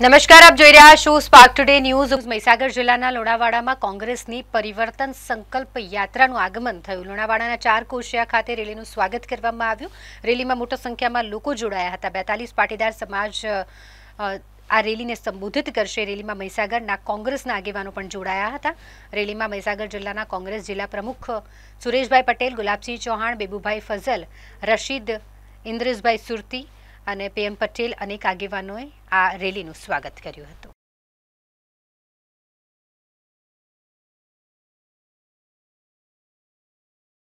નમસ્કાર આપ જોઈ રહ્યા છો સ્પાર્ક ટુડે ન્યૂઝ મહીસાગર જિલ્લાના લોણાવાડામાં કોંગ્રેસની પરિવર્તન સંકલ્પ યાત્રાનું આગમન થયું લોણાવાડાના ચાર કોશિયા ખાતે રેલીનું સ્વાગત કરવામાં આવ્યું રેલીમાં મોટી સંખ્યામાં લોકો જોડાયા હતા બેતાલીસ પાટીદાર સમાજ આ રેલીને સંબોધિત કરશે રેલીમાં મહીસાગરના કોંગ્રેસના આગેવાનો પણ જોડાયા હતા રેલીમાં મહીસાગર જિલ્લાના કોંગ્રેસ જિલ્લા પ્રમુખ સુરેશભાઈ પટેલ ગુલાબસિંહ ચૌહાણ બેબુભાઈ ફઝલ રશીદ ઇન્દ્રેશભાઈ સુરતી અને પીએમ પટેલ અનેક આગેવાનોએ આ રેલીનું સ્વાગત કર્યું હતું